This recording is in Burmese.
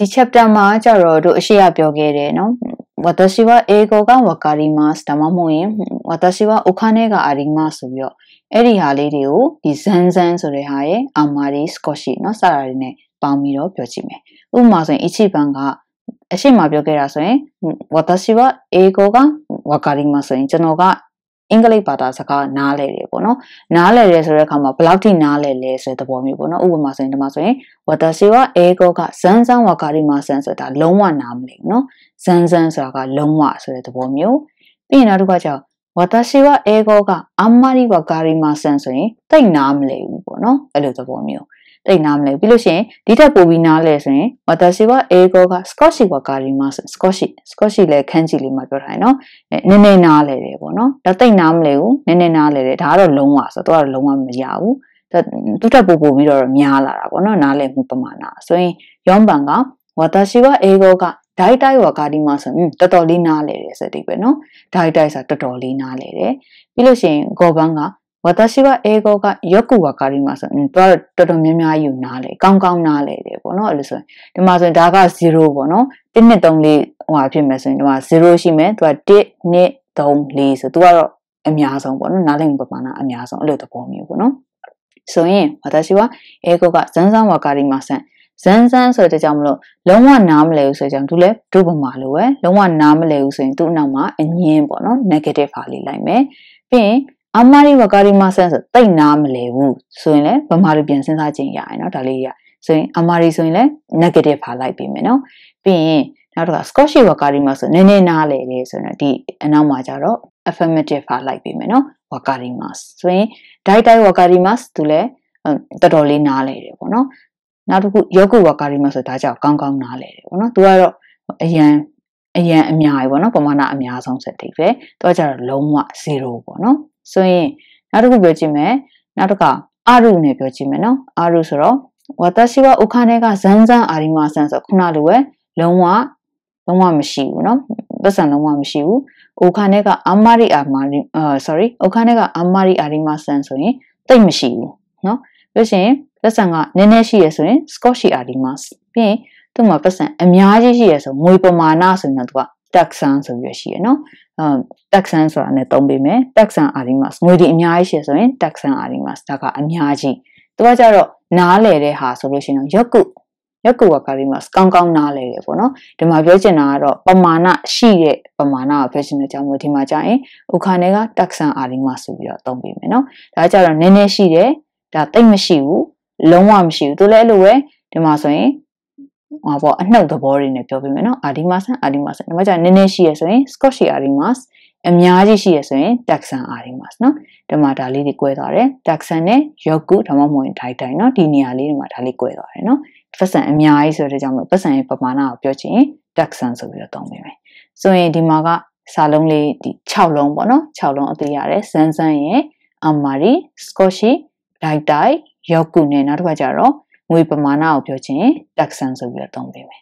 ဒီ chapter မှာကြတော့တို့အရှိရပြောခဲ့တယ်နော်私は英語がわかりますဒါမှမဟုတ်ရင်私はお金がありますဆိုပြီးတော့အဲ့ဒီဟာလေးတွေကိုဒီဇန်ဇန်ဆိုတဲ့ဟာရဲ့အာမာရီစကော့ရှိနော်စာရာတွေနဲ့ပေါင်းပြီးတော့ပြောကြည့်မယ်ဥပမာဆိုရင်1番ကအရှိမပြောခဲ့တာဆိုရင်私は英語がわかりますဆိုရင်ကျွန်တော်ကအင်္ဂလိပ်ဘာသာစကားနားလဲတယ်ပေါ့နော်နားလဲတယ်ဆိုတဲ့အခါမှာဘယ်လောက်ထိနားလဲလဲဆိုတဲ့သဘောမျိုးပေါ့နော်ဥပမာဆိုရင်ဒီမှာဆိုရင်ဝတ္တစီဝအေကောကဇန်ဇန်ဝါကာရီမာဆန်ဆိုတာလုံးဝနားမလဲဘူးနော်ဇန်ဇန်ဆိုတာကလုံးဝဆိုတဲ့သဘောမျိုးပြီးရင်နောက်တစ်ခါကျတော့ဝတ္တစီဝအေကောကအမ္မာရီဝါကာရီမာဆန်ဆိုရင်တိတ်နားမလဲဘူးပေါ့နော်အဲ့လိုသဘောမျိုးတိတ်နားမလဲပြီးလို့ရှိရင်ဒီထက်ပိုပြီးနားလဲဆိုရင် watashi wa eigo ga scotchi wa karimasu scotchi scotchi လဲခန်းကြီးလေးမှာပြောထားတယ်နော်နည်းနည်းနားလဲတယ်ပေါ့နော်ဒါတိတ်နားမလဲဘူးနည်းနည်းနားလဲတယ်ဒါကတော့လုံးဝဆိုတော့လုံးဝမရဘူးသူတက်ပို့ပို့ပြီးတော့များလာတာပေါ့နော်နားလဲမှုပမာဏဆိုရင်ယောန်ပန်က watashi wa eigo ga ဒိုက်တိုက်ဝါကာဒီမှာဆိုရင်တော်တော်လေးနားလဲတယ်ဆိုတဲ့ပဲเนาะဒိုက်တိုက်ဆိုတော်တော်လေးနားလဲတယ်ပြီးလို့ရှိရင်ဂေါ်ဘန်းက私は英語がよくわかります။တော်တော်တော်များများယူနားလေ။ကောင်းကောင်းနားလေတယ်ပေါ့နော်။အဲ့လိုဆိုရင်ဒီမှာဆိုရင်ဒါက0ပေါ့နော်။1 2 3 4ဟိုဖြစ်မယ်ဆိုရင်ဒီမှာ0ရှိမယ်။သူက1 2 3 4ဆိုသူကတော့အများဆုံးပေါ့နော်။နားလည်မှုပမာဏအများဆုံးအဲ့လိုသဘောမျိုးပေါ့နော်။ဆိုရင်私は英語が全然わかりません။ဇန်းဇန်းဆိုတဲ့ကြောင့်မလို့လုံးဝနားမလဲဘူးဆိုတဲ့ကြောင့်သူလည်းဒုပမာလိုပဲလုံးဝနားမလဲဘူးဆိုရင်သူ့အနောက်မှာအငင်းပေါ့နော် negative ပါလေးလိုက်မယ်။ပြီးရင်အမရီဝကာရီမဆန်ဆိုတိတ်နာမလဲဘူးဆိုရင်လည်းဗမာလိုပြန်စဉ်းစားခြင်းရရနော်ဒါလေးရဆိုရင်အမရီဆိုရင်လည်း negative ပါလိုက်ပြီမယ်နော်ပြီးရင်နောက်တစ်ခါ scotch ဝကာရီမဆိုနည်းနည်းနားလဲတယ်ဆိုရင်ဒီအနောက်မှာကြတော့ affirmative ပါလိုက်ပြီမယ်နော်ဝကာရီမဆိုရင် dai dai ဝကာရီမသူလည်းတော်တော်လေးနားလဲတယ်ပေါ့နော်နောက်တစ်ခုယောဂဝကာရီမဆိုဒါကြောင့်ကောင်းကောင်းနားလဲတယ်ပေါ့နော်သူကတော့အရန်အရန်အများကြီးပေါ့နော်ပမာဏအများဆုံးစက်တိပဲသူကကြတော့လုံးဝ0ပေါ့နော်ဆိုရင်နောက်တစ်ခုပြောကြည့်မယ်နောက်တစ်ခါအရုနဲ့ပြောကြည့်မယ်နော်အရုဆိုတော့ဝါတရှိဝဥခနဲ့ကဇန်းဇန်းအာရီမဆန်ဆိုခုနလိုပဲလုံးဝလုံးဝမရှိဘူးနော်ပတ်စံလုံးဝမရှိဘူးဥခနဲ့ကအမရီအာမာရီအာ sorry ဥခနဲ့ကအမရီအာရီမဆန်ဆိုရင်တိတ်မရှိဘူးနော်ပြီးရှင်ပတ်စံကနည်းနည်းရှိရဆိုရင် Scottish အာရီမပြီးရင်သူ့မှာပတ်စံအများကြီးရှိရဆိုငွေပမာဏဆိုရင်တော့သူက taxan ဆိုပြီးရှိရနော်အဲ taxan ဆိုတာနဲ့သုံးပေးမယ် taxan arimas ငွေဒီအများကြီးရှိဆိုရင် taxan arimas ဒါကအများကြီးသူကကြတော့နားလဲတဲ့ဟာဆိုလို့ရှိရင်ရက်ကုရက်ကုဝကာရီမတ်ကောင်းကောင်းနားလဲတယ်ပေါ့နော်ဒီမှာပြောချင်တာကတော့ပမာဏရှိတဲ့ပမာဏကိုပြောချင်တဲ့ကြောင့်မို့ဒီမှာကြာရင်ဥခါနယ်ကတက်ဆန်အာရီမတ်ဆိုပြီးတော့သုံးပေးမယ်နော်ဒါကြတော့နည်းနည်းရှိတယ်ဒါတိတ်မရှိဘူးလုံးဝမရှိဘူးသူလည်းအဲ့လိုပဲဒီမှာဆိုရင်ဟောပေါ့အနှုတ်သဘောတွေနဲ့ပြောပြမယ်နော်အာဒီမတ်ဆန်အာဒီမတ်ဆန်နောက်ကျနည်းနည်းရှိရဆိုရင် Scottish အာဒီမတ်အများကြီးရှိရဆိုရင် Texan အာဒီမတ်နော်ဒီမှာဒါလေးတွေ꿰သွားတယ် Texan နဲ့ Yoku ဒါမှမဟုတ် Thai Thai နော်ဒီနေရာလေးတွေမှာဒါလေး꿰သွားတယ်နော်ပတ်စံအများကြီးဆိုတဲ့ကြောင့်မို့ပတ်စံရဲ့ပမာဏကိုပြောချင်ရင် Texan ဆိုပြီးတော့သုံးပေးမယ်ဆိုရင်ဒီမှာကစာလုံးလေးဒီ6လုံးပေါ့နော်6လုံးအသေးရတယ်ဇန်ဇန်ရဲ့အမာရီစကော့ရှိဒိုက်တိုင်ယောက်ကူနဲ့နောက်တစ်ခါကျတော့ငွေပမာဏကိုပြောချင် taxan ဆိုပြီးတော့သုံးပေးမယ်